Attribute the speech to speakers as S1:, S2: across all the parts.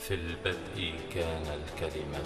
S1: في البدء كان الكلمة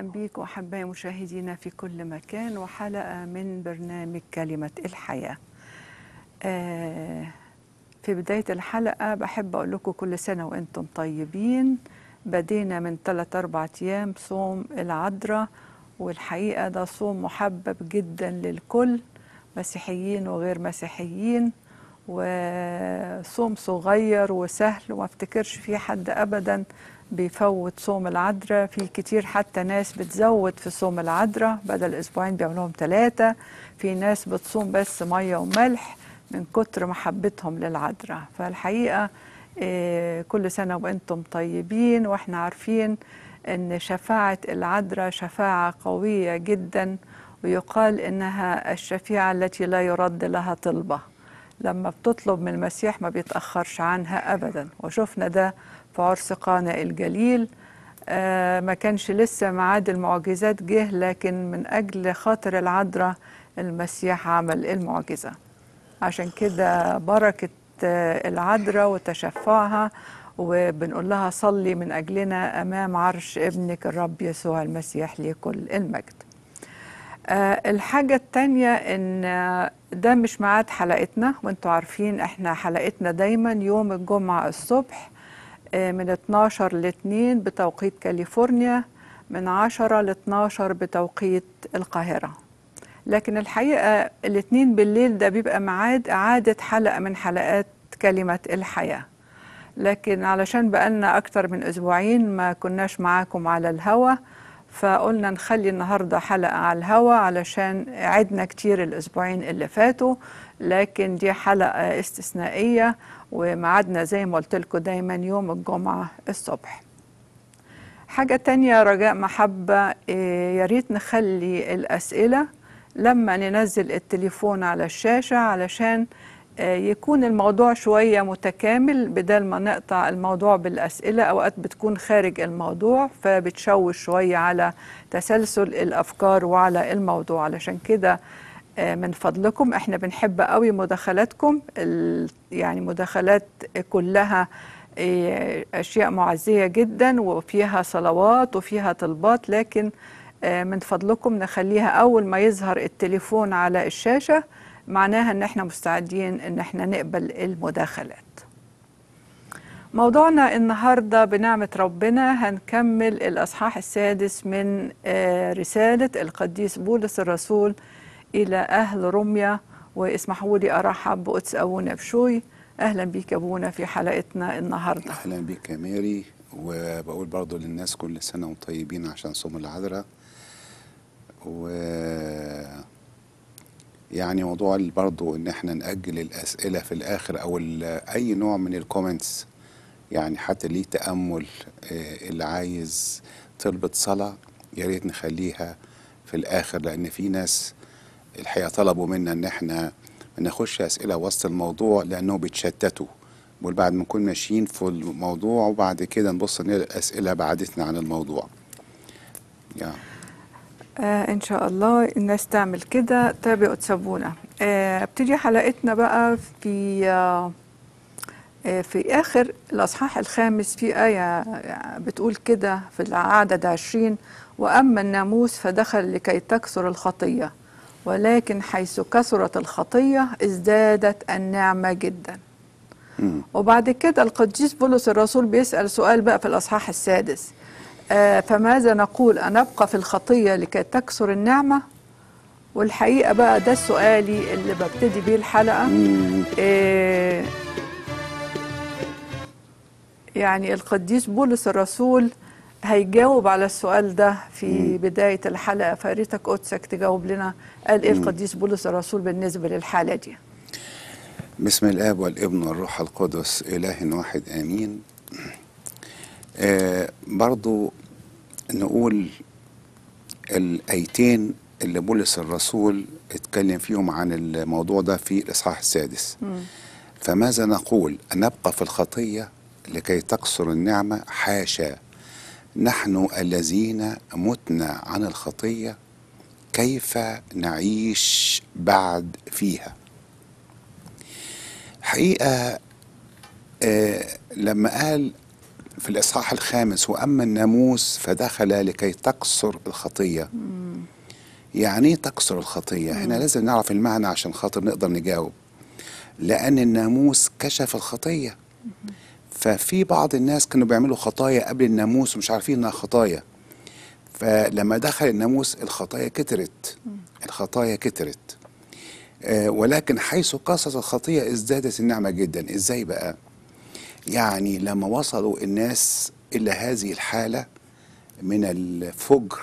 S2: أهلا بك احبائي مشاهدينا في كل مكان وحلقة من برنامج كلمة الحياة آه، في بداية الحلقة بحب أقول لكم كل سنة وأنتم طيبين بدينا من ثلاث أربع أيام صوم العذراء والحقيقة ده صوم محبب جدا للكل مسيحيين وغير مسيحيين وصوم صغير وسهل وما افتكرش فيه حد أبدا بيفوت صوم العذراء في كتير حتى ناس بتزود في صوم العذراء بدل اسبوعين بيعملوهم ثلاثه في ناس بتصوم بس ميه وملح من كتر محبتهم للعذراء فالحقيقه آه، كل سنه وانتم طيبين واحنا عارفين ان شفاعه العذراء شفاعه قويه جدا ويقال انها الشفيعه التي لا يرد لها طلبه لما بتطلب من المسيح ما بيتاخرش عنها ابدا وشفنا ده في عرس قانا الجليل آه، ما كانش لسه معاد المعجزات جه لكن من أجل خاطر العذراء المسيح عمل المعجزة عشان كده بركة آه، العذراء وتشفعها وبنقول لها صلي من أجلنا أمام عرش ابنك الرب يسوع المسيح لكل المجد آه، الحاجة الثانية إن ده مش ميعاد حلقتنا وانتوا عارفين احنا حلقتنا دايما يوم الجمعة الصبح من 12 ل 2 بتوقيت كاليفورنيا من 10 ل 12 بتوقيت القاهرة لكن الحقيقة الاثنين بالليل ده بيبقى ميعاد إعادة حلقة من حلقات كلمة الحياة لكن علشان بقالنا أكتر من أسبوعين ما كناش معاكم على الهوا فقلنا نخلي النهارده حلقه على الهوا علشان عدنا كتير الاسبوعين اللي فاتوا لكن دي حلقه استثنائيه وميعادنا زي ما قلت لكم دايما يوم الجمعه الصبح حاجه تانية رجاء محبه إيه، يا ريت نخلي الاسئله لما ننزل التليفون على الشاشه علشان يكون الموضوع شوية متكامل بدل ما نقطع الموضوع بالأسئلة أوقات بتكون خارج الموضوع فبتشوش شوية على تسلسل الأفكار وعلى الموضوع علشان كده آه، من فضلكم احنا بنحب قوي مداخلاتكم يعني مداخلات كلها آه، أشياء معزية جدا وفيها صلوات وفيها طلبات لكن آه، من فضلكم نخليها أول ما يظهر التليفون على الشاشة معناها ان احنا مستعدين ان احنا نقبل المداخلات موضوعنا النهاردة بنعمة ربنا هنكمل الأصحاح السادس من آه، رسالة القديس بولس الرسول إلى أهل رمية واسمحوا لي أرحب بقدس أبونا بشوي أهلا بيك أبونا في حلقتنا النهاردة
S3: أهلا بيك يا ماري وبقول برضو للناس كل سنة وطيبين عشان صوم العذراء و يعني موضوع برضو ان احنا نأجل الاسئلة في الاخر او اي نوع من الكومنتس يعني حتى ليه تأمل آه، اللي عايز تربط صلاة يا ريت نخليها في الاخر لان في ناس الحقيقة طلبوا منا ان احنا ما اسئلة وسط الموضوع لانه بيتشتتوا وبعد ما نكون ماشيين في الموضوع وبعد كده نبص نلاقي الاسئلة بعدتنا عن الموضوع يعني
S2: آه ان شاء الله الناس تعمل كده تابعوا طيب تسابونا آه ابتدي حلقتنا بقى في آه،, آه في آخر الأصحاح الخامس في آية آه، بتقول كده في العدد عشرين وأما الناموس فدخل لكي تكثر الخطية ولكن حيث كثرت الخطية ازدادت النعمة جدا وبعد كده القديس بولس الرسول بيسأل سؤال بقى في الأصحاح السادس آه، فماذا نقول أن أبقى في الخطية لكي تكسر النعمة والحقيقة بقى ده سؤالي اللي ببتدي بيه الحلقة إيه يعني القديس بولس الرسول هيجاوب على السؤال ده في بداية الحلقة فاريتك قدسك تجاوب لنا قال إيه القديس بولس الرسول بالنسبة للحالة دي
S3: بسم الآب والابن والروح القدس إله واحد آمين آه برضو نقول الايتين اللي بولس الرسول اتكلم فيهم عن الموضوع ده في الاصحاح السادس مم. فماذا نقول ان نبقى في الخطيه لكي تقصر النعمه حاشا نحن الذين متنا عن الخطيه كيف نعيش بعد فيها حقيقه آه لما قال في الإصحاح الخامس وأما الناموس فدخل لكي تقصر الخطية يعني ايه تقصر الخطية؟ مم. هنا لازم نعرف المعنى عشان خاطر نقدر نجاوب لأن الناموس كشف الخطية ففي بعض الناس كانوا بيعملوا خطايا قبل الناموس ومش عارفين انها خطايا فلما دخل الناموس الخطايا كترت الخطايا كترت آه، ولكن حيث قاست الخطية ازدادت النعمة جدا ازاي بقى؟ يعني لما وصلوا الناس إلى هذه الحالة من الفجر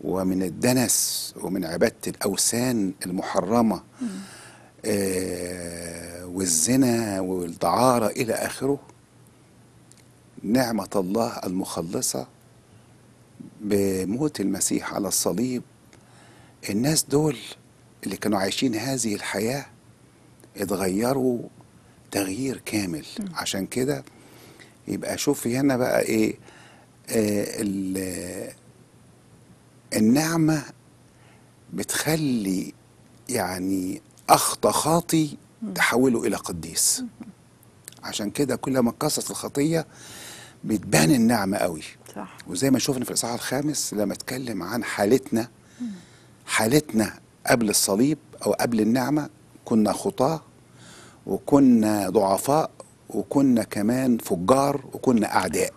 S3: ومن الدنس ومن عبادة الأوثان المحرمة آه والزنا والدعارة إلى آخره نعمة الله المخلصة بموت المسيح على الصليب الناس دول اللي كانوا عايشين هذه الحياة اتغيروا تغيير كامل م. عشان كده يبقى شوف هنا بقى ايه آه النعمة بتخلي يعني أخطى خاطي تحوله إلى قديس عشان كده كل ما قصص الخطية بتبان النعمة قوي صح. وزي ما شفنا في الإصحاح الخامس لما اتكلم عن حالتنا حالتنا قبل الصليب أو قبل النعمة كنا خطاة وكنا ضعفاء وكنا كمان فجار وكنا اعداء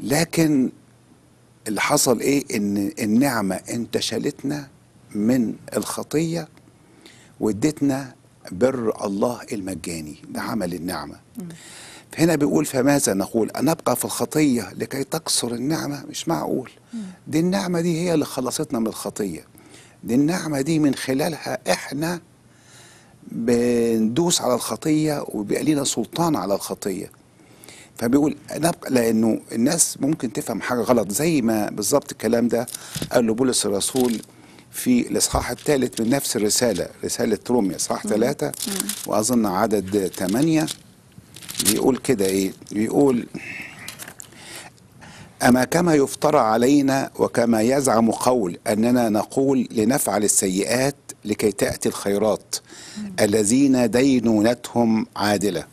S3: لكن اللي حصل ايه ان النعمه انت شالتنا من الخطيه واديتنا بر الله المجاني ده عمل النعمه هنا بيقول فماذا نقول أن أبقى في الخطية لكي تكسر النعمة مش معقول دي النعمة دي هي اللي خلصتنا من الخطية دي النعمة دي من خلالها إحنا بندوس على الخطيه وبيبقى لينا سلطان على الخطيه فبيقول لانه الناس ممكن تفهم حاجه غلط زي ما بالظبط الكلام ده قال له بولس الرسول في الاصحاح الثالث من نفس الرساله رساله روميا اصحاح ثلاثه واظن عدد ثمانيه بيقول كده ايه بيقول أما كما يفترى علينا وكما يزعم قول أننا نقول لنفعل السيئات لكي تأتي الخيرات الذين دينونتهم عادلة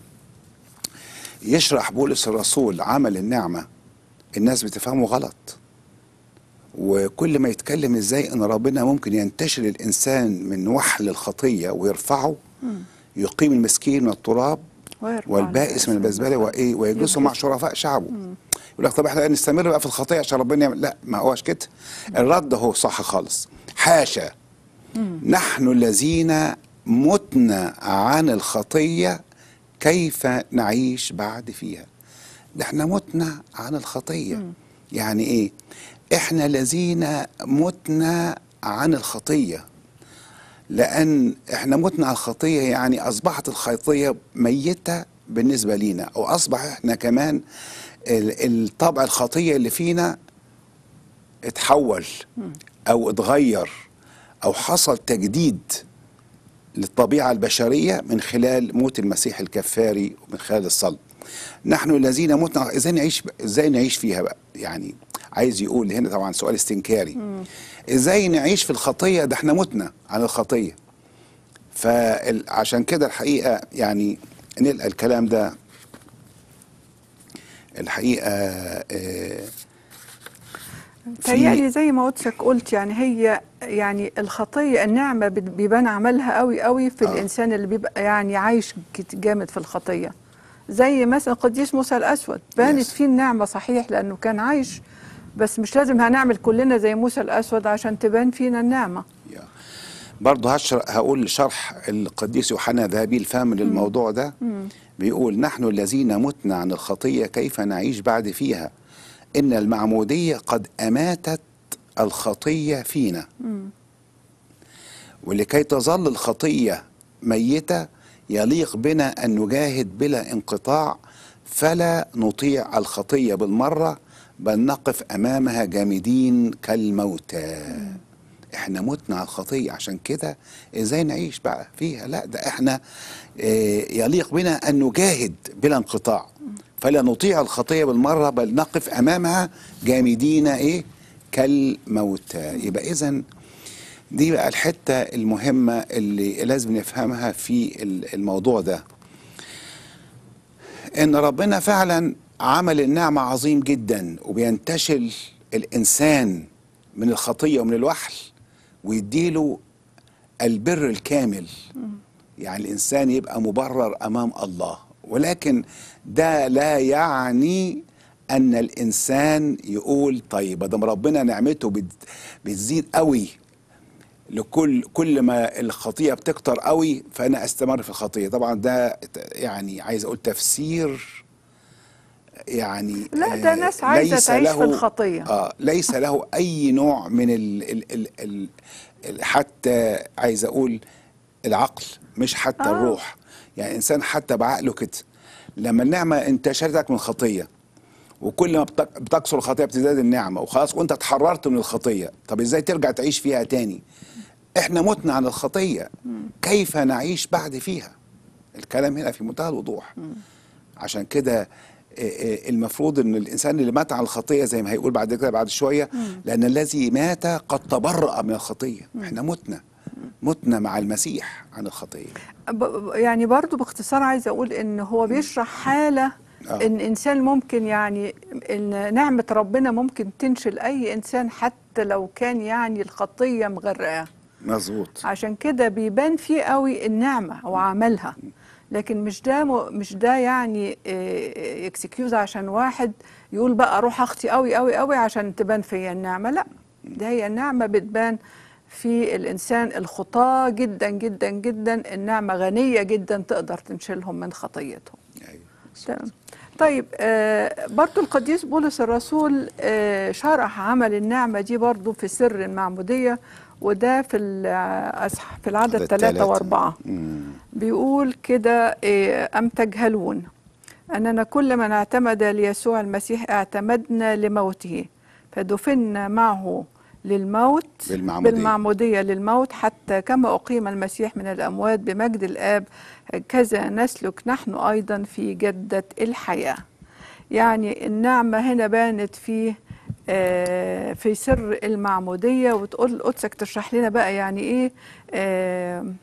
S3: يشرح بولس الرسول عمل النعمة الناس بتفهمه غلط وكل ما يتكلم ازاي ان ربنا ممكن ينتشل الانسان من وحل الخطيه ويرفعه يقيم المسكين من التراب
S4: والبائس من
S3: البزبله وايه ويجلسه مع شرفاء شعبه يقول لك طب احنا نستمر بقى في الخطيه عشان ربنا يعمل لا ما هوش كده الرد هو صح خالص حاشا نحن الذين متنا عن الخطية كيف نعيش بعد فيها ده احنا متنا عن الخطية مم. يعني ايه احنا الذين متنا عن الخطية لأن احنا متنا عن الخطية يعني أصبحت الخطية ميتة بالنسبة لينا أو أصبح احنا كمان الطبع الخطية اللي فينا اتحول أو اتغير أو حصل تجديد للطبيعة البشرية من خلال موت المسيح الكفاري ومن خلال الصلب نحن الذين متنا ازاي نعيش ازاي نعيش فيها بقى يعني عايز يقول هنا طبعا سؤال استنكاري ازاي نعيش في الخطيه ده احنا متنا عن الخطيه فعشان كده الحقيقه يعني نلقى الكلام ده الحقيقه آه متهيألي
S2: زي ما قدسك قلت يعني هي يعني الخطيه النعمه بيبان عملها قوي قوي في آه. الانسان اللي بيبقى يعني عايش جامد في الخطيه زي مثلا قديس موسى الاسود بانت فيه النعمه صحيح لانه كان عايش بس مش لازم هنعمل كلنا زي موسى الاسود عشان تبان فينا النعمه
S3: برضه هشر هقول شرح القديس يوحنا ذهبي الفهم للموضوع ده بيقول نحن الذين متنا عن الخطيه كيف نعيش بعد فيها ان المعموديه قد اماتت الخطية فينا ولكي تظل الخطية ميتة يليق بنا أن نجاهد بلا انقطاع فلا نطيع الخطية بالمرة بل نقف أمامها جامدين كالموتى احنا متنا على الخطية عشان كده ازاي نعيش بقى فيها لا ده احنا آه، يليق بنا أن نجاهد بلا انقطاع فلا نطيع الخطية بالمرة بل نقف أمامها جامدين ايه كالموتى يبقى إذا دي بقى الحتة المهمة اللي لازم نفهمها في الموضوع ده إن ربنا فعلا عمل النعمة عظيم جدا وبينتشل الإنسان من الخطية ومن الوحل ويديله البر الكامل يعني الإنسان يبقى مبرر أمام الله ولكن ده لا يعني ان الانسان يقول طيب ده ربنا نعمته بتزيد قوي لكل كل ما الخطيئه بتكتر قوي فانا استمر في الخطيه طبعا ده يعني عايز اقول تفسير يعني لا ده آه، ناس عايزه تعيش له في الخطيه اه ليس له اي نوع من ال ال ال الـ الـ حتى عايز اقول العقل مش حتى آه. الروح يعني انسان حتى بعقله كده لما النعمه انتشرتك من خطيه وكل ما بتكسر الخطيه بتزداد النعمه وخلاص وانت اتحررت من الخطيه طب ازاي ترجع تعيش فيها تاني احنا متنا عن الخطيه كيف نعيش بعد فيها الكلام هنا في منتهى الوضوح عشان كده آه، آه، المفروض ان الانسان اللي مات عن الخطيه زي ما هيقول بعد كده بعد شويه لان الذي مات قد تبرأ من الخطيه احنا متنا متنا مع المسيح عن الخطيه
S2: يعني برضو باختصار عايز اقول ان هو بيشرح حاله آه. ان انسان ممكن يعني ان نعمه ربنا ممكن تنشل اي انسان حتى لو كان يعني الخطيه مغرقاه
S3: مظبوط
S2: عشان كده بيبان فيه قوي النعمه وعملها لكن مش ده مش ده يعني اكسكيوز آه، عشان واحد يقول بقى اروح اخطي قوي قوي قوي عشان تبان فيا النعمه لا ده هي النعمه بتبان في الإنسان الخطاة جدا جدا جدا النعمة غنية جدا تقدر تنشلهم من خطيتهم أيوة. تمام طيب آه، برضو القديس بولس الرسول آه، شرح عمل النعمة دي برضو في سر المعمودية وده في في العدد ثلاثة وأربعة بيقول كده آه، أم تجهلون أننا كل من اعتمد ليسوع المسيح اعتمدنا لموته فدفنا معه للموت بالمعمودية. بالمعمودية للموت حتى كما أقيم المسيح من الأموات بمجد الآب كذا نسلك نحن أيضا في جدة الحياة يعني النعمة هنا بانت في في سر المعمودية وتقول قدسك تشرح لنا بقى يعني إيه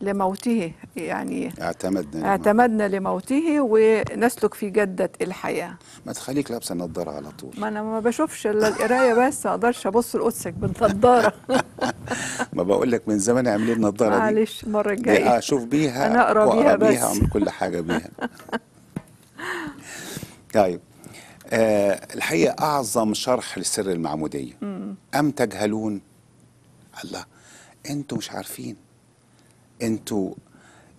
S2: لموته يعني
S3: اعتمدنا
S2: اعتمدنا لموته ونسلك في جدة الحياة
S3: ما تخليك لابسة نظارة على طول
S2: ما أنا ما بشوفش إلا القراية بس ما أقدرش أبص لقدسك بالنضارة
S3: ما بقول لك من زمان اعملي النضارة دي معلش
S1: المرة الجاية أشوف
S3: بيها أنا أقرأ بيها بس أعمل كل حاجة بيها طيب آه الحقيقة أعظم شرح لسر المعمودية أم تجهلون الله أنتم مش عارفين انتوا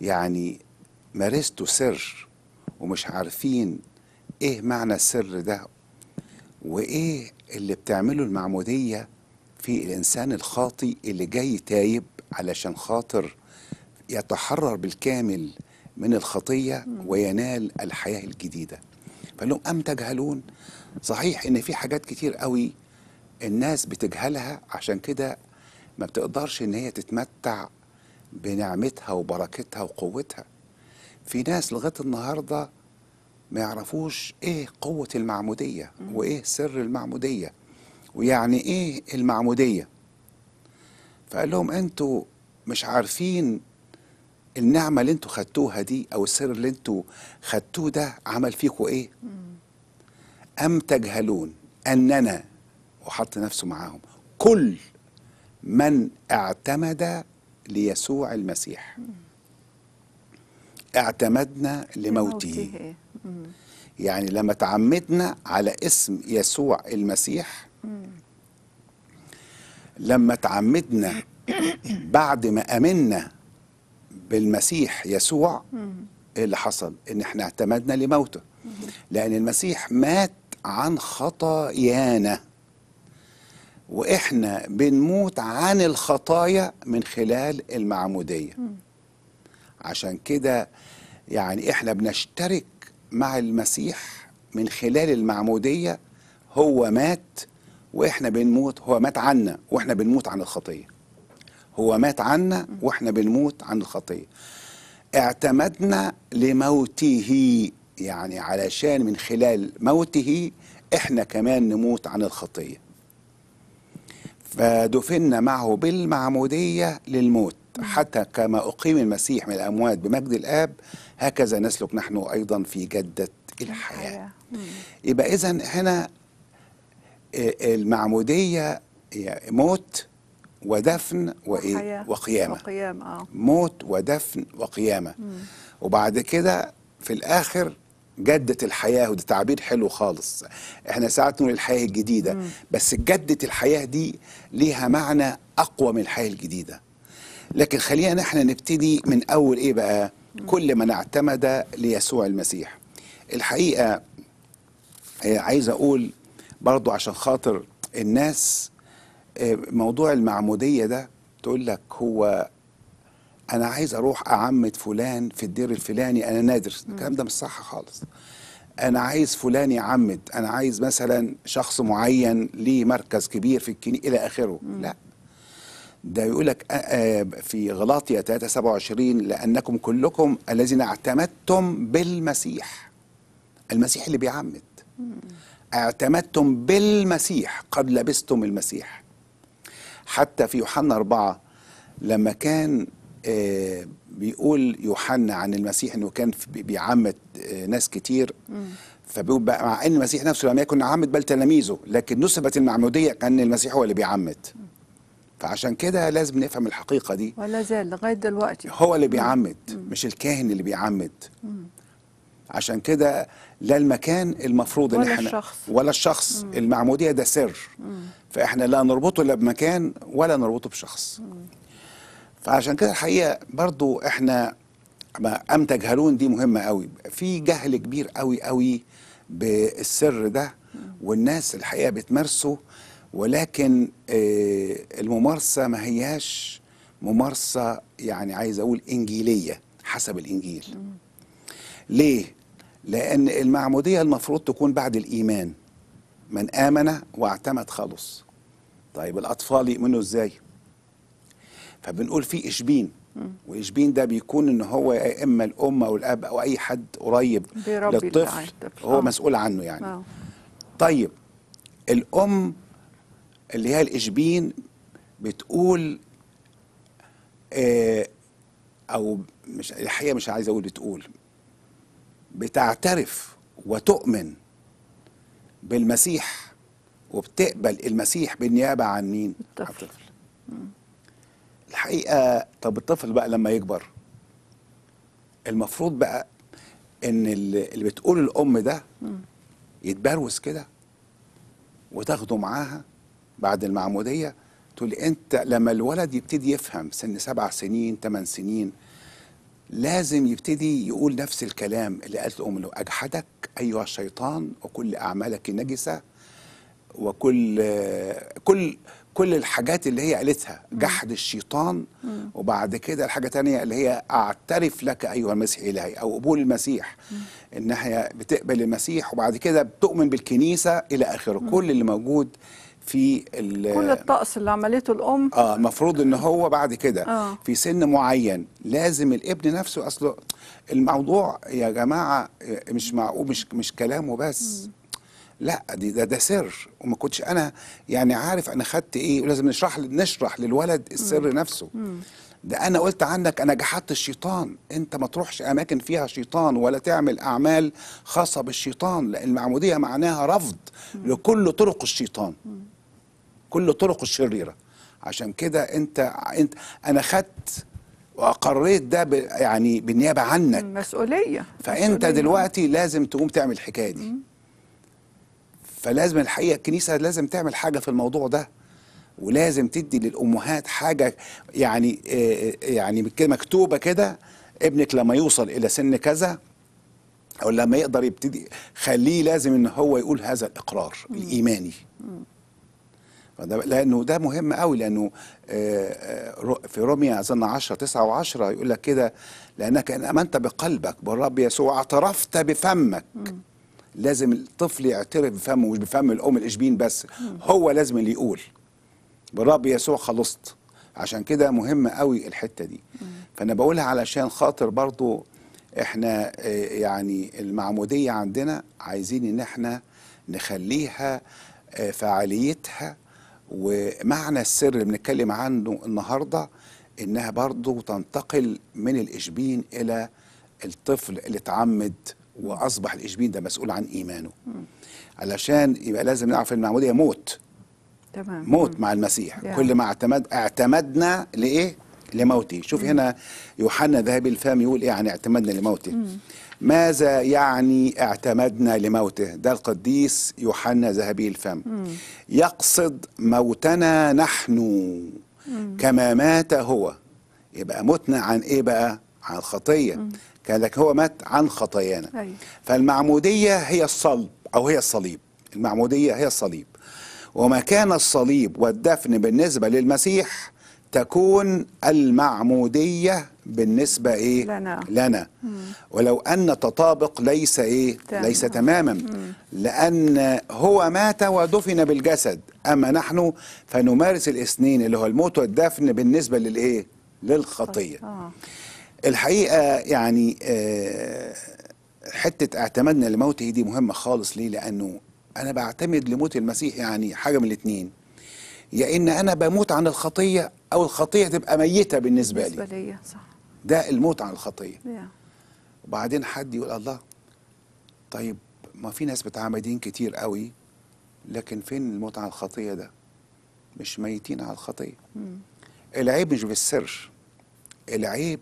S3: يعني مارستوا سر ومش عارفين ايه معنى السر ده وايه اللي بتعمله المعمودية في الانسان الخاطي اللي جاي تايب علشان خاطر يتحرر بالكامل من الخطية وينال الحياة الجديدة فقال لهم أم تجهلون صحيح إن في حاجات كتير قوي الناس بتجهلها عشان كده ما بتقدرش إن هي تتمتع بنعمتها وبركتها وقوتها في ناس لغايه النهارده ما يعرفوش ايه قوه المعموديه وايه سر المعموديه ويعني ايه المعموديه فقال لهم انتوا مش عارفين النعمه اللي انتوا خدتوها دي او السر اللي انتوا خدتوه ده عمل فيكوا ايه ام تجهلون اننا وحط نفسه معاهم كل من اعتمد ليسوع المسيح اعتمدنا لموته يعني لما تعمدنا على اسم يسوع المسيح لما تعمدنا بعد ما امنا بالمسيح يسوع ايه اللي حصل ان احنا اعتمدنا لموته لان المسيح مات عن خطايانا واحنا بنموت عن الخطايا من خلال المعموديه عشان كده يعني احنا بنشترك مع المسيح من خلال المعموديه هو مات واحنا بنموت هو مات عنا واحنا بنموت عن الخطيه هو مات عنا واحنا بنموت عن الخطيه اعتمدنا لموته يعني علشان من خلال موته احنا كمان نموت عن الخطيه فدفن معه بالمعمودية للموت حتى كما أقيم المسيح من الأموات بمجد الآب هكذا نسلك نحن أيضا في جدة
S5: الحياة
S3: يبقى إذا هنا آه، المعمودية موت ودفن وإيه؟ وقيامة,
S2: وقيامة. آه.
S3: موت ودفن وقيامة مم. وبعد كده في الآخر جدة الحياة وده تعبير حلو خالص احنا ساعات نقول الحياة الجديدة مم. بس جدة الحياة دي ليها معنى أقوى من الحياة الجديدة لكن خلينا نحن نبتدي من أول إيه بقى مم. كل من اعتمد ليسوع المسيح الحقيقة آه، عايز أقول برضو عشان خاطر الناس آه، موضوع المعمودية ده تقول لك هو انا عايز اروح اعمد فلان في الدير الفلاني انا نادر الكلام ده مش صح خالص انا عايز فلان يعمد انا عايز مثلا شخص معين ليه مركز كبير في الكني الى اخره مم. لا ده يقول لك آه، آه، في غلاطيا 3 27 لانكم كلكم الذين اعتمدتم بالمسيح المسيح اللي بيعمد اعتمدتم بالمسيح قد لبستم المسيح حتى في يوحنا 4 لما كان بيقول يوحنا عن المسيح انه كان بيعمد آه، ناس كتير فبيقول مع ان المسيح نفسه لم يكن عمد بل تلاميذه لكن نسبت المعموديه كان المسيح هو اللي بيعمد فعشان كده لازم نفهم الحقيقه دي
S2: ولا زال لغايه دلوقتي
S3: هو اللي بيعمد مش الكاهن اللي بيعمد عشان كده لا المكان المفروض ولا ان احنا الشخص. ولا الشخص المعموديه ده سر فاحنا لا نربطه لا بمكان ولا نربطه بشخص فعشان كده الحقيقه برضو احنا ام تجهلون دي مهمه قوي في جهل كبير قوي قوي بالسر ده والناس الحقيقه بتمارسه ولكن آه، الممارسه ما هياش ممارسه يعني عايز اقول انجيليه حسب الانجيل ليه لان المعموديه المفروض تكون بعد الايمان من امن واعتمد خلص طيب الاطفال يؤمنوا ازاي فبنقول في إشبين والإشبين ده بيكون إن هو يا إما الأم أو الأب أو أي حد قريب للطفل هو آه. مسؤول عنه يعني أوه. طيب الأم اللي هي الإشبين بتقول آه أو مش الحقيقة مش عايز أقول بتقول بتعترف وتؤمن بالمسيح وبتقبل المسيح بالنيابة عن مين؟ الطفل. الطفل. الحقيقه طب الطفل بقى لما يكبر المفروض بقى ان اللي بتقول الام ده يتبروز كده وتاخده معاها بعد المعموديه تقول انت لما الولد يبتدي يفهم سن سبع سنين ثمان سنين لازم يبتدي يقول نفس الكلام اللي قالت الام له اجحدك ايها الشيطان وكل اعمالك نجسه وكل كل كل الحاجات اللي هي قالتها جحد الشيطان وبعد كده الحاجة تانية اللي هي أعترف لك أيها المسيح إلهي أو قبول المسيح إنها بتقبل المسيح وبعد كده بتؤمن بالكنيسة إلى آخره كل اللي موجود في كل
S2: الطقس اللي عملته
S4: الام
S3: اه المفروض ان هو بعد كده آه. في سن معين لازم الابن نفسه اصله الموضوع يا جماعه مش معقول مش مش كلامه بس م. لا دي ده, ده سر وما كنتش انا يعني عارف انا خدت ايه ولازم نشرح نشرح للولد السر مم. نفسه مم. ده انا قلت عنك انا جحدت الشيطان انت ما تروحش اماكن فيها شيطان ولا تعمل اعمال خاصه بالشيطان لان المعموديه معناها رفض مم. لكل طرق الشيطان مم. كل طرق الشريره عشان كده انت انت انا خدت واقريت ده ب... يعني بالنيابه عنك
S2: مسؤوليه فانت مسؤولية.
S3: دلوقتي لازم تقوم تعمل الحكايه دي مم. فلازم الحقيقه الكنيسه لازم تعمل حاجه في الموضوع ده ولازم تدي للامهات حاجه يعني آه، آه، يعني مكتوبه كده ابنك لما يوصل الى سن كذا او لما يقدر يبتدي خليه لازم ان هو يقول هذا الاقرار مم. الايماني مم. فده لانه ده مهم قوي لانه آه، في روميا اظن 10 9 و10 يقول لك كده لانك ان امنت بقلبك بالرب يسوع اعترفت بفمك مم. لازم الطفل يعترف بفمه مش بفم الام الاشبين بس هو لازم اللي يقول بالرب يسوع خلصت عشان كده مهمه قوي الحته دي فانا بقولها علشان خاطر برضو احنا آه، يعني المعموديه عندنا عايزين ان احنا نخليها آه، فعاليتها ومعنى السر اللي بنتكلم عنه النهارده انها برضو تنتقل من الاشبين الى الطفل اللي اتعمد واصبح الاشبيل ده مسؤول عن ايمانه علشان يبقى لازم نعرف ان المعموديه موت
S4: تمام موت
S3: مع المسيح يعني. كل ما اعتمد اعتمدنا لايه لموته شوف مم. هنا يوحنا ذهبي الفم يقول ايه عن يعني اعتمدنا لموته مم. ماذا يعني اعتمدنا لموته ده القديس يوحنا ذهبي الفم مم. يقصد موتنا نحن مم. كما مات هو يبقى متنا عن ايه بقى عن الخطيه مم. كان لك هو مات عن خطايانا أيوة. فالمعمودية هي الصلب أو هي الصليب المعمودية هي الصليب وما كان الصليب والدفن بالنسبة للمسيح تكون المعمودية بالنسبة إيه؟ لنا, لنا. ولو أن تطابق ليس إيه؟ تمام. ليس تماما مم. لأن هو مات ودفن بالجسد أما نحن فنمارس الاثنين اللي هو الموت والدفن بالنسبة للإيه؟ للخطية آه. الحقيقه يعني آه، حته اعتمدنا لموته دي مهمه خالص ليه؟ لانه انا بعتمد لموت المسيح يعني حاجه من الاتنين يا ان انا بموت عن الخطيه او الخطيه تبقى ميته بالنسبه, بالنسبة لي بالنسبه لي صح ده الموت عن الخطيه وبعدين حد يقول الله طيب ما في ناس متعمدين كتير قوي لكن فين الموت عن الخطيه ده مش ميتين على الخطيه العيب مش بالسر العيب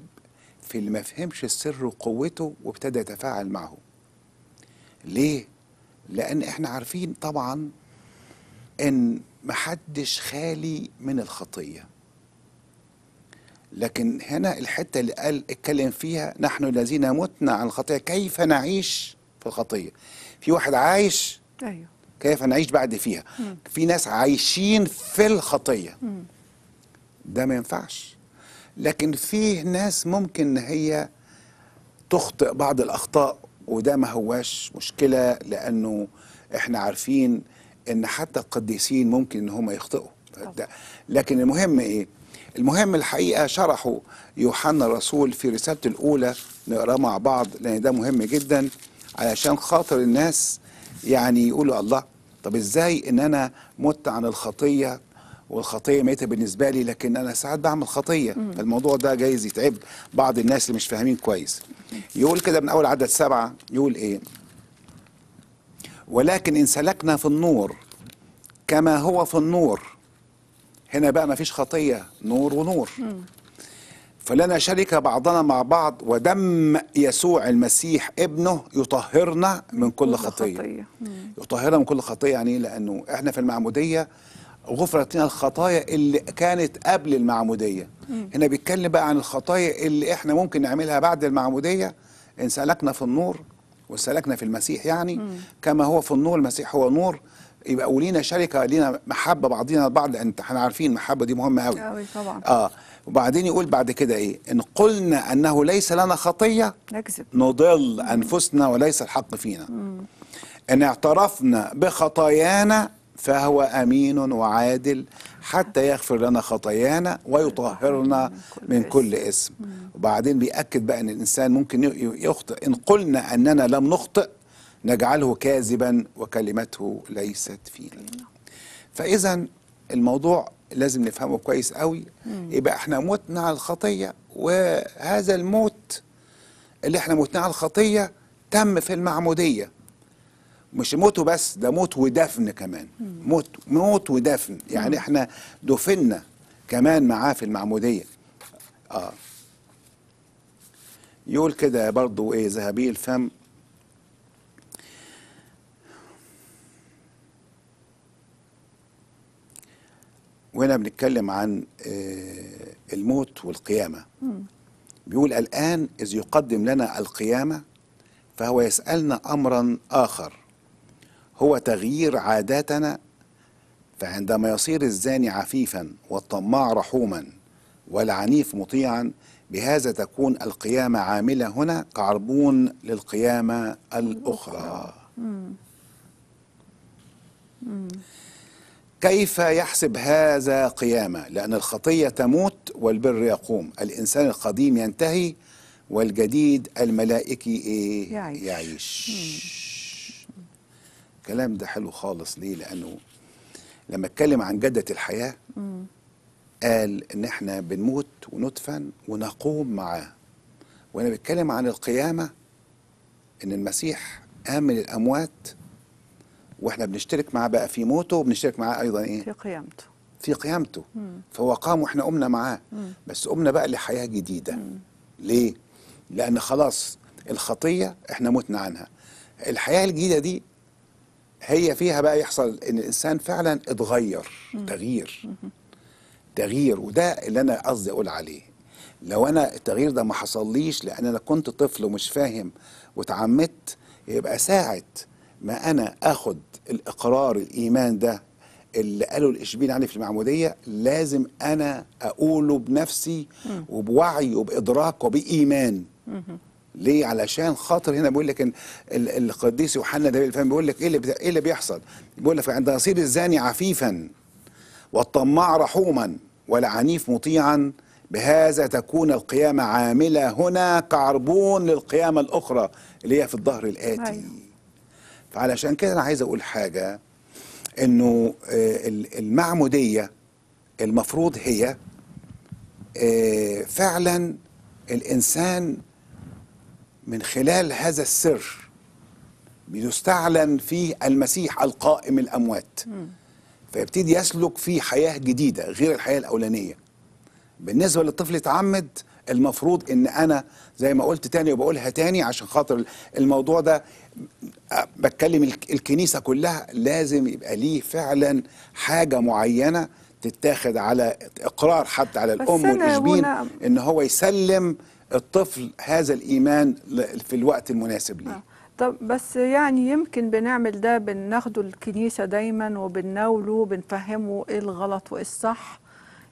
S3: في اللي ما فهمش السر وقوته وابتدى يتفاعل معه ليه لان احنا عارفين طبعا ان محدش خالي من الخطيه لكن هنا الحته اللي قال اتكلم فيها نحن الذين متنا عن الخطيه كيف نعيش في الخطيه في واحد عايش ايوه كيف نعيش بعد فيها مم. في ناس عايشين في الخطيه مم. ده ما ينفعش لكن فيه ناس ممكن هي تخطئ بعض الأخطاء وده ما هواش مشكلة لأنه احنا عارفين ان حتى القديسين ممكن ان هم يخطئوا لكن المهم ايه المهم الحقيقة شرحه يوحنا الرسول في رسالته الأولى نقراه مع بعض لأن ده مهم جدا علشان خاطر الناس يعني يقولوا الله طب ازاي ان انا مت عن الخطيه والخطيه ميته بالنسبه لي لكن انا ساعات بعمل خطيه فالموضوع ده جايز يتعب بعض الناس اللي مش فاهمين كويس يقول كده من اول عدد سبعه يقول ايه ولكن ان سلكنا في النور كما هو في النور هنا بقى ما فيش خطيه نور ونور فلنا شركة بعضنا مع بعض ودم يسوع المسيح ابنه يطهرنا من كل خطية يطهرنا من كل خطية يعني لأنه إحنا في المعمودية غفرت لنا الخطايا اللي كانت قبل المعمودية مم. هنا بيتكلم بقى عن الخطايا اللي احنا ممكن نعملها بعد المعمودية إن سلكنا في النور وسلكنا في المسيح يعني مم. كما هو في النور المسيح هو نور يبقى ولينا شركة لينا محبة بعضينا البعض انت احنا عارفين المحبة دي مهمة قوي طبعا اه وبعدين يقول بعد كده ايه ان قلنا انه ليس لنا خطية نكذب نضل مم. انفسنا وليس الحق فينا مم. ان اعترفنا بخطايانا فهو امين وعادل حتى يغفر لنا خطايانا ويطهرنا من كل اسم وبعدين بيأكد بقى ان الانسان ممكن يخطئ ان قلنا اننا لم نخطئ نجعله كاذبا وكلمته ليست فينا فاذا الموضوع لازم نفهمه كويس قوي يبقى احنا متنا على الخطيه وهذا الموت اللي احنا متنا على الخطيه تم في المعموديه مش موته بس ده موت ودفن كمان موت موت ودفن يعني احنا دفنا كمان معاه في المعموديه اه يقول كده برضو ايه ذهبي الفم وهنا بنتكلم عن آه، الموت والقيامة بيقول الآن إذ يقدم لنا القيامة فهو يسألنا أمرا آخر هو تغيير عاداتنا فعندما يصير الزاني عفيفا والطماع رحوما والعنيف مطيعا بهذا تكون القيامة عاملة هنا كعربون للقيامة الأخرى كيف يحسب هذا قيامة لأن الخطية تموت والبر يقوم الإنسان القديم ينتهي والجديد الملائكي إيه يعيش, يعيش. الكلام ده حلو خالص ليه لانه لما اتكلم عن جدة الحياة قال ان احنا بنموت وندفن ونقوم معاه وانا بتكلم عن القيامة ان المسيح قام من الاموات واحنا بنشترك معاه بقى في موته وبنشترك معاه ايضا ايه في قيامته في قيامته مم. فهو قام واحنا قمنا معاه مم. بس قمنا بقى لحياة جديدة مم. ليه لان خلاص الخطية احنا متنا عنها الحياة الجديدة دي هي فيها بقى يحصل ان الانسان فعلا اتغير تغيير تغيير وده اللي انا قصدي اقول عليه لو انا التغيير ده ما حصليش لان انا كنت طفل ومش فاهم واتعمدت يبقى ساعه ما انا اخد الاقرار الايمان ده اللي قاله الاشبيل عني في المعموديه لازم انا اقوله بنفسي وبوعي وبادراك وبايمان ليه علشان خاطر هنا بيقول لك ان القديس يوحنا ده الفهم بيقول لك ايه اللي ايه اللي بيحصل بيقول لك عند يصير الزاني عفيفا والطماع رحوما والعنيف مطيعا بهذا تكون القيامة عاملة هنا كعربون للقيامة الأخرى اللي هي في الظهر الآتي أيوه. فعلشان كده أنا عايز أقول حاجة أنه آه، المعمودية المفروض هي آه، فعلا الإنسان من خلال هذا السر بيستعلن فيه المسيح القائم الأموات فيبتدي يسلك في حياة جديدة غير الحياة الأولانية بالنسبة للطفل تعمد المفروض ان انا زي ما قلت تاني وبقولها تاني عشان خاطر الموضوع ده بتكلم الكنيسة كلها لازم يبقى ليه فعلا حاجة معينة تتاخد على اقرار حتى على الام والاشبين ان هو يسلم الطفل هذا الإيمان في الوقت المناسب ليه آه.
S2: طب بس يعني يمكن بنعمل ده بناخده الكنيسة دايما وبنناوله وبنفهمه ايه الغلط وايه الصح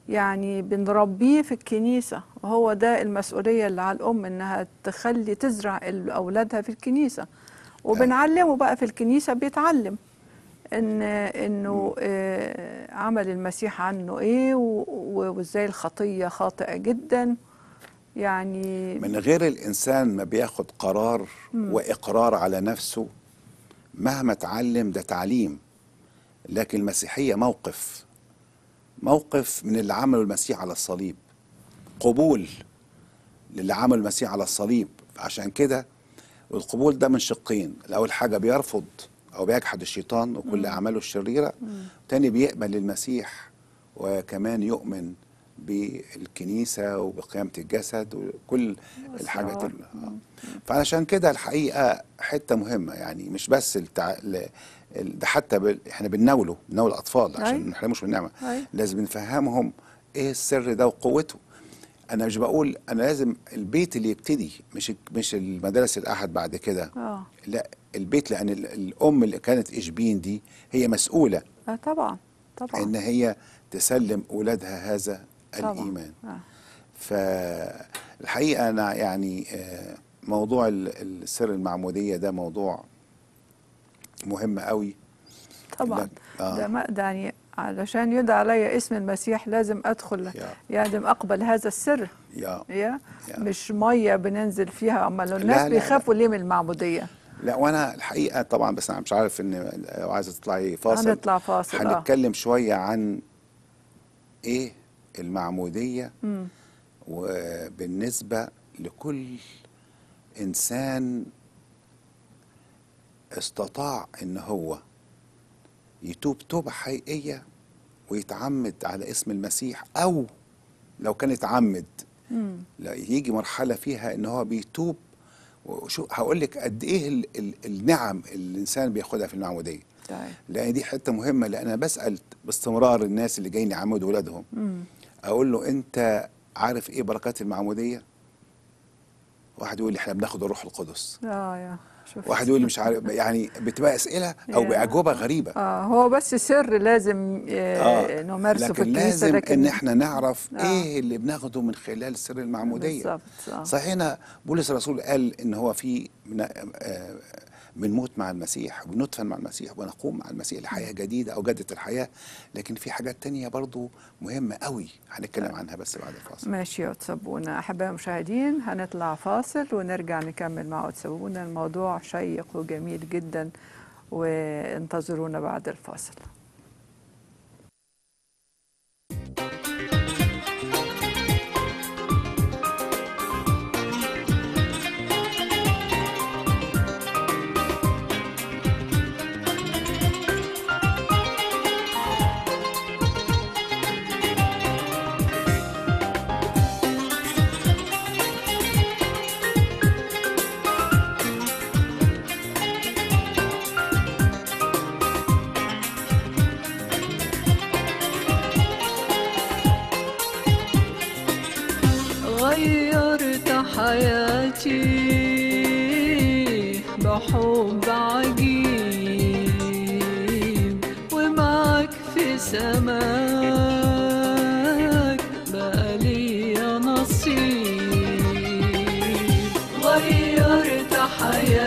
S2: يعني بنربيه في الكنيسة وهو ده المسؤولية اللي على الأم إنها تخلي تزرع أولادها في الكنيسة وبنعلمه بقى في الكنيسة بيتعلم إن إنه آه، عمل المسيح عنه إيه وإزاي الخطية خاطئة جداً يعني من
S3: غير الإنسان ما بياخد قرار مم. وإقرار على نفسه مهما اتعلم ده تعليم لكن المسيحية موقف موقف من اللي عمله المسيح على الصليب قبول للي عمله المسيح على الصليب عشان كده والقبول ده من شقين الأول حاجة بيرفض أو بيجحد الشيطان وكل أعماله الشريرة تاني بيقبل المسيح وكمان يؤمن بالكنيسة وبقيامة الجسد وكل الحاجات اه. آه. فعلشان كده الحقيقة حتة مهمة يعني مش بس التع... ده حتى ب... احنا بنناوله بنناول الأطفال عشان ما نحرموش من النعمة لازم نفهمهم ايه السر ده وقوته انا مش بقول انا لازم البيت اللي يبتدي مش مش المدارس الاحد بعد كده اه لا البيت لان الام اللي كانت اشبين دي هي مسؤوله اه طبعا طبعا ان هي تسلم اولادها هذا الإيمان آه. فالحقيقة أنا يعني آه، موضوع السر المعمودية ده موضوع مهم قوي طبعا آه. ده
S2: ما يعني علشان يدعى علي اسم المسيح لازم ادخل يا. لازم اقبل هذا السر يا يا. مش ميه بننزل فيها امال
S3: الناس لا بيخافوا
S2: لا. ليه من المعموديه
S3: لا وانا الحقيقه طبعا بس انا مش عارف ان عايزه تطلعي فاصل هنطلع فاصل آه. هنتكلم آه. شويه عن ايه المعمودية وبالنسبة لكل إنسان استطاع إن هو يتوب توبة حقيقية ويتعمد على اسم المسيح أو لو كان اتعمد لا يجي مرحلة فيها إن هو بيتوب وشو هقول لك قد إيه الـ الـ النعم اللي الإنسان بياخدها في المعمودية طيب. لأن دي حتة مهمة لأن أنا بسأل باستمرار الناس اللي جايين يعمدوا ولادهم مم. اقول له انت عارف ايه بركات المعموديه واحد يقول لي احنا بناخد الروح القدس
S4: اه يا شوف واحد يقول لي مش عارف
S3: يعني بتبقى اسئله او باجوبه غريبه
S2: اه هو بس سر لازم آه, آه، نمارسه لكن في الكنيسه لازم لكن ان احنا نعرف آه
S3: ايه اللي بناخده من خلال سر المعموديه بالظبط آه صحيح هنا بولس الرسول قال ان هو في بنموت مع المسيح وبندفن مع المسيح ونقوم مع المسيح لحياه جديده او جاده الحياه لكن في حاجات تانية برضو مهمه قوي هنتكلم عنها بس بعد الفاصل
S2: ماشي يا تسبونا احباء المشاهدين هنطلع فاصل ونرجع نكمل مع تسبونا الموضوع شيق وجميل جدا وانتظرونا بعد الفاصل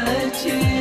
S1: eternity.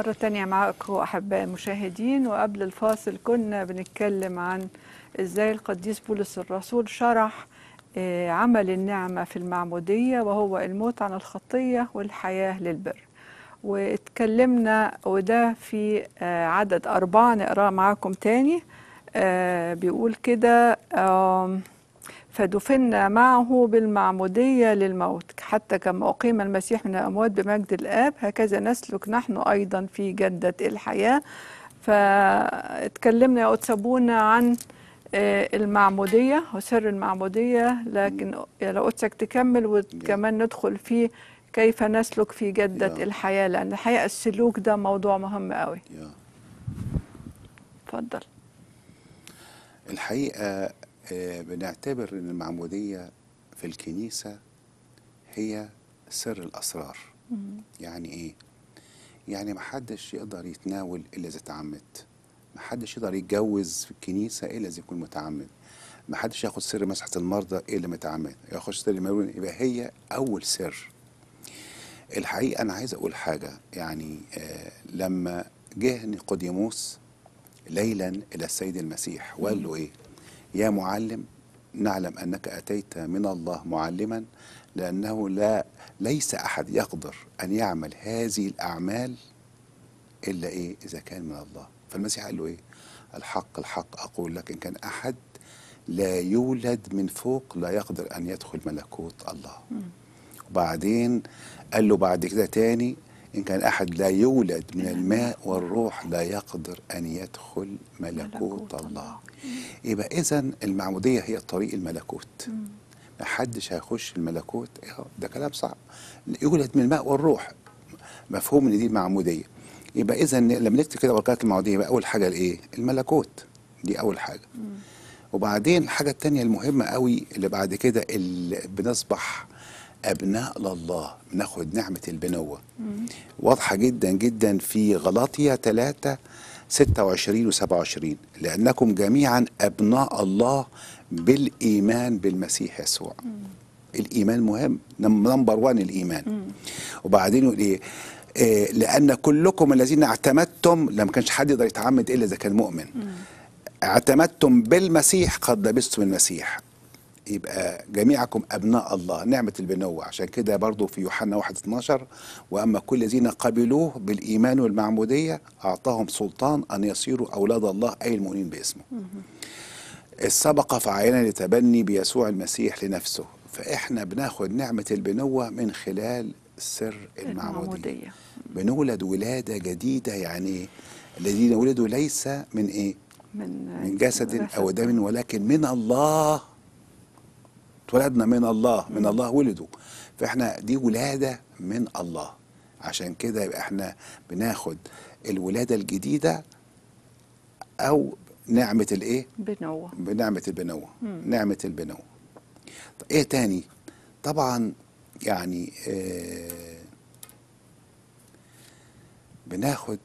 S2: مرة تانية معاكم أحباء المشاهدين وقبل الفاصل كنا بنتكلم عن إزاي القديس بولس الرسول شرح آه، عمل النعمة في المعمودية وهو الموت عن الخطية والحياة للبر واتكلمنا وده في آه، عدد أربعة نقرأ معاكم تاني آه، بيقول كده فدفن معه بالمعمودية للموت حتى كما أقيم المسيح من الأموات بمجد الآب هكذا نسلك نحن أيضا في جدة الحياة فاتكلمنا يا أتسابونا عن آه، المعمودية وسر المعمودية لكن لو قدسك تكمل وكمان ندخل في كيف نسلك في جدة الحياة لأن الحقيقة السلوك ده موضوع مهم قوي
S3: اتفضل الحقيقة آه، بنعتبر أن المعمودية في الكنيسة هي سر الأسرار يعني إيه؟ يعني محدش يقدر يتناول إلا إذا تعمد محدش يقدر يتجوز في الكنيسة إلا إذا يكون متعمد محدش ياخد سر مسحة المرضى إلا متعمد ياخد سر المولون يبقى هي أول سر الحقيقة أنا عايز أقول حاجة يعني آه لما جه نيقوديموس ليلا إلى السيد المسيح وقال له إيه؟ يا معلم نعلم أنك أتيت من الله معلما لأنه لا ليس أحد يقدر أن يعمل هذه الأعمال إلا إيه إذا كان من الله فالمسيح قال له إيه الحق الحق أقول لك إن كان أحد لا يولد من فوق لا يقدر أن يدخل ملكوت الله وبعدين قال له بعد كده تاني إن كان أحد لا يولد من الماء والروح لا يقدر أن يدخل ملكوت الله يبقى إذا المعمودية هي طريق الملكوت ما حدش هيخش الملكوت إيه، ده كلام صعب يولد من الماء والروح مفهوم ان دي معموديه يبقى اذا لما نكتب كده بركات المعموديه يبقى اول حاجه الايه الملكوت دي اول حاجه وبعدين الحاجه الثانيه المهمه قوي اللي بعد كده اللي بنصبح أبناء لله ناخد نعمة البنوة واضحة جدا جدا في غلاطية 3 26 و 27 لأنكم جميعا أبناء الله بالإيمان بالمسيح يسوع مم. الإيمان مهم نمبر وان الإيمان مم. وبعدين يقول إيه؟, إيه لأن كلكم الذين اعتمدتم لما كانش حد يقدر يتعمد إلا إذا كان مؤمن مم. اعتمدتم بالمسيح قد لبستم المسيح يبقى جميعكم أبناء الله نعمة البنوة عشان كده برضو في يوحنا 1 12 وأما كل الذين قبلوه بالإيمان والمعمودية أعطاهم سلطان أن يصيروا أولاد الله أي المؤمنين باسمه السبق فعينا لتبني بيسوع المسيح لنفسه فإحنا بناخد نعمة البنوة من خلال سر المعمودية, المعمودية. بنولد ولادة جديدة يعني الذين ولدوا ليس من إيه من, من جسد أو دم ولكن من الله اتولدنا من الله من الله ولدوا فاحنا دي ولاده من الله عشان كده يبقى احنا بناخد الولاده الجديده او نعمه الايه بنوه بنعمه البنوه نعمه البنوه ايه تاني طبعا يعني آه بناخد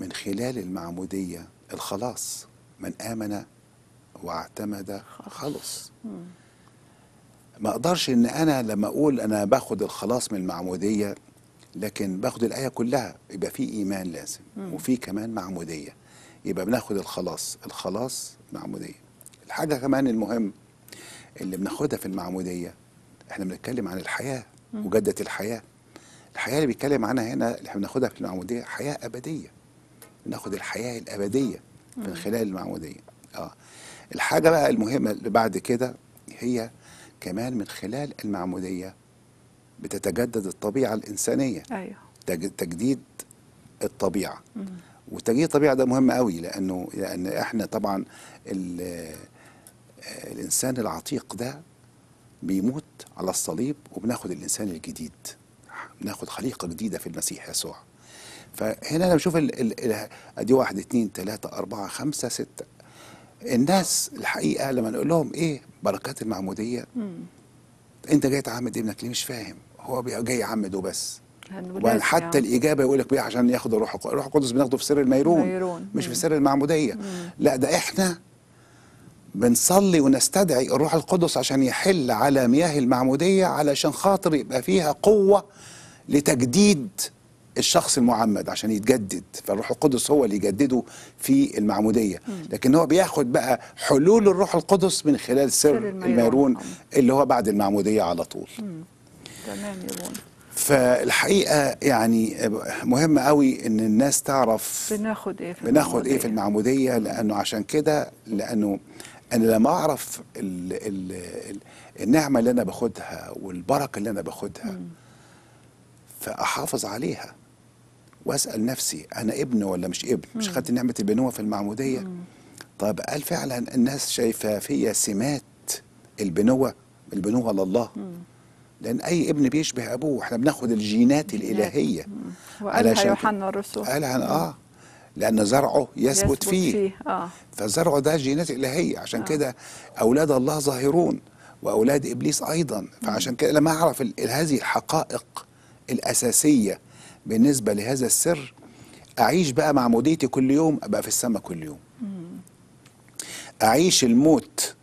S3: من خلال المعموديه الخلاص من امن واعتمد خلص, خلص. ما اقدرش ان انا لما اقول انا باخد الخلاص من المعموديه لكن باخد الايه كلها يبقى في ايمان لازم وفي كمان معموديه يبقى بناخد الخلاص الخلاص معموديه الحاجه كمان المهم اللي بناخدها في المعموديه احنا بنتكلم عن الحياه وجده الحياه الحياه اللي بيتكلم عنها هنا اللي احنا بناخدها في المعموديه حياه ابديه بناخد الحياه الابديه من خلال المعموديه اه الحاجه بقى المهمه اللي بعد كده هي كمان من خلال المعمودية بتتجدد الطبيعة الإنسانية أيوه. تجديد الطبيعة مم. وتجديد الطبيعة ده مهم قوي لأنه لأن إحنا طبعا الإنسان العتيق ده بيموت على الصليب وبناخد الإنسان الجديد بناخد خليقة جديدة في المسيح يسوع فهنا أنا بشوف ال ال ال أدي واحد اثنين ثلاثة أربعة خمسة ستة الناس الحقيقه لما نقول لهم ايه بركات المعموديه انت جاي تعمد ابنك ليه مش فاهم هو جاي يعمد وبس
S4: وحتى يعني.
S3: الاجابه يقول لك بيه عشان ياخد الروح القدس الروح القدس بناخده في سر الميرون الميرون. مش مم. في سر المعموديه مم. لا ده احنا بنصلي ونستدعي الروح القدس عشان يحل على مياه المعموديه علشان خاطر يبقى فيها قوه لتجديد الشخص المعمد عشان يتجدد فالروح القدس هو اللي يجدده في المعموديه لكن هو بياخد بقى حلول الروح القدس من خلال سر الميرون اللي هو بعد المعموديه على طول تمام فالحقيقه يعني مهم قوي ان الناس تعرف بناخد ايه في بناخد ايه في المعموديه لانه عشان كده لانه انا لما اعرف الـ الـ الـ النعمه اللي انا باخدها والبركه اللي انا باخدها فاحافظ عليها واسال نفسي انا ابن ولا مش ابن مش خدت نعمه البنوه في المعموديه طب هل فعلا الناس شايفه فيا سمات البنوه البنوه لله لان اي ابن بيشبه ابوه احنا بناخد الجينات الالهيه
S4: وقالها يوحنا الرسول قالها اه
S3: لان زرعه يثبت, يثبت فيه, فيه. آه. فزرعه ده جينات الهيه عشان آه. كده اولاد الله ظاهرون واولاد ابليس ايضا فعشان كده لما اعرف هذه الحقائق الاساسيه بالنسبة لهذا السر أعيش بقى مع موديتي كل يوم أبقى في السماء كل يوم أعيش الموت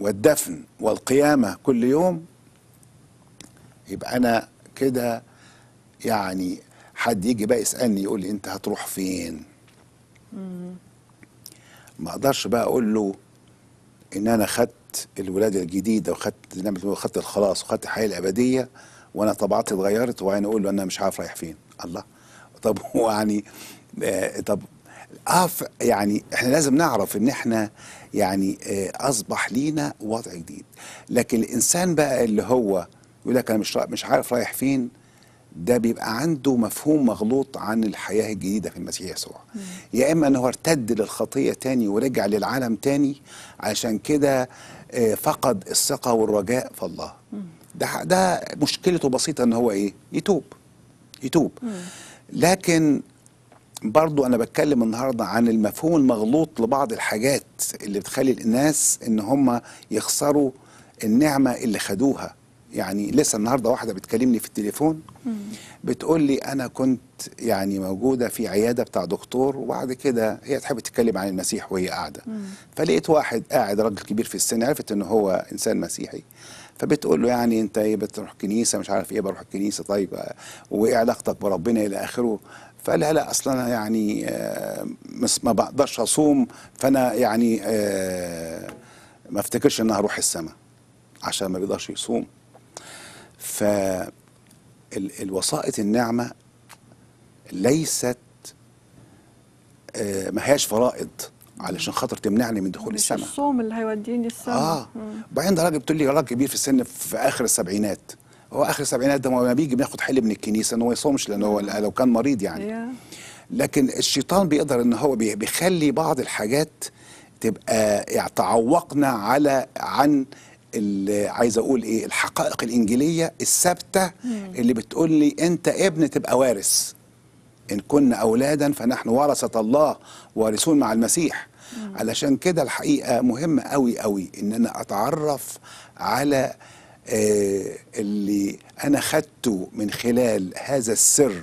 S3: والدفن والقيامة كل يوم يبقى أنا كده يعني حد يجي بقى يسألني يقول لي أنت هتروح فين ما أقدرش بقى أقول له إن أنا خدت الولادة الجديدة وخدت خدت الخلاص وخدت الحياة الأبدية وانا طبعاتي اتغيرت وبعدين اقول له انا مش عارف رايح فين الله طب هو يعني آه طب اه يعني احنا لازم نعرف ان احنا يعني آه اصبح لينا وضع جديد لكن الانسان بقى اللي هو يقول لك انا مش مش عارف رايح فين ده بيبقى عنده مفهوم مغلوط عن الحياة الجديدة في المسيح يسوع يا إما أنه ارتد للخطية تاني ورجع للعالم تاني عشان كده آه، فقد الثقة والرجاء في الله مم. ده ده مشكلته بسيطه ان هو ايه يتوب يتوب لكن برضو انا بتكلم النهارده عن المفهوم المغلوط لبعض الحاجات اللي بتخلي الناس ان هم يخسروا النعمه اللي خدوها يعني لسه النهارده واحده بتكلمني في التليفون بتقول لي انا كنت يعني موجوده في عياده بتاع دكتور وبعد كده هي تحب تتكلم عن المسيح وهي قاعده فلقيت واحد قاعد راجل كبير في السن عرفت ان هو انسان مسيحي فبتقول له يعني انت ايه بتروح كنيسه مش عارف ايه بروح الكنيسه طيب وايه علاقتك بربنا الى اخره فقال لها لا اصلا انا يعني آه، ما بقدرش اصوم فانا يعني آه، ما افتكرش ان هروح السماء عشان ما بيقدرش يصوم ف الوسائط النعمه ليست آه، ما هياش فرائض علشان خاطر تمنعني من دخول السماء الصوم
S2: اللي هيوديني السماء اه
S3: بعدين ده راجل بتقول لي راجل كبير في السن في اخر السبعينات هو اخر السبعينات ده ما بيجي بياخد حل من الكنيسه ان هو يصومش لان هو لو كان مريض يعني لكن الشيطان بيقدر ان هو بيخلي بعض الحاجات تبقى يعني تعوقنا على عن عايز اقول ايه الحقائق الانجيليه الثابته اللي بتقول لي انت ابن تبقى وارث ان كنا اولادا فنحن ورثه الله وارثون مع المسيح علشان كده الحقيقه مهم قوي قوي ان انا اتعرف على آه، اللي انا خدته من خلال هذا السر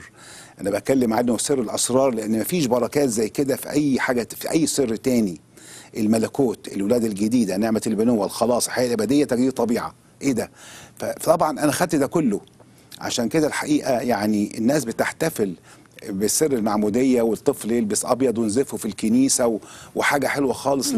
S3: انا بتكلم عنه سر الاسرار لان مفيش بركات زي كده في اي حاجه في اي سر تاني الملكوت الولاد الجديده نعمه البنوه الخلاص الحياه الابديه تجديد طبيعه ايه ده فطبعا انا خدت ده كله عشان كده الحقيقه يعني الناس بتحتفل بسر المعموديه والطفل يلبس ابيض ونزفه في الكنيسه وحاجه حلوه خالص